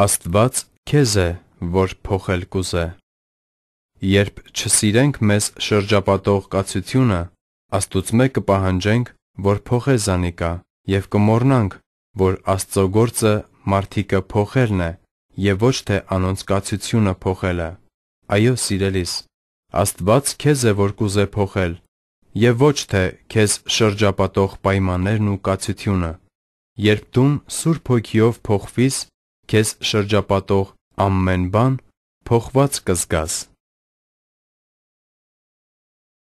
Աստված քեզ է, որ փոխել կուզե։ Երբ չսիրենք մեզ շրջապատող կացությունը, Աստծուց մե կպահանջենք, որ փոխե զանիկա, եւ կմոռնանք, որ Աստծո գործը մարդիկը փոխելն է եւ ոչ թե անոնց կացությունը փոխելը։ Այո, սիրելիս, Աստված քեզ է, որ կուզե փոխել, եւ ոչ թե քեզ շրջապատող պայմաններն ու կացությունը։ Երբ դու Սուրբ Հոգիով փոխվիս, Քեզ շրջապատող ամեն բան փոխված կզգաս։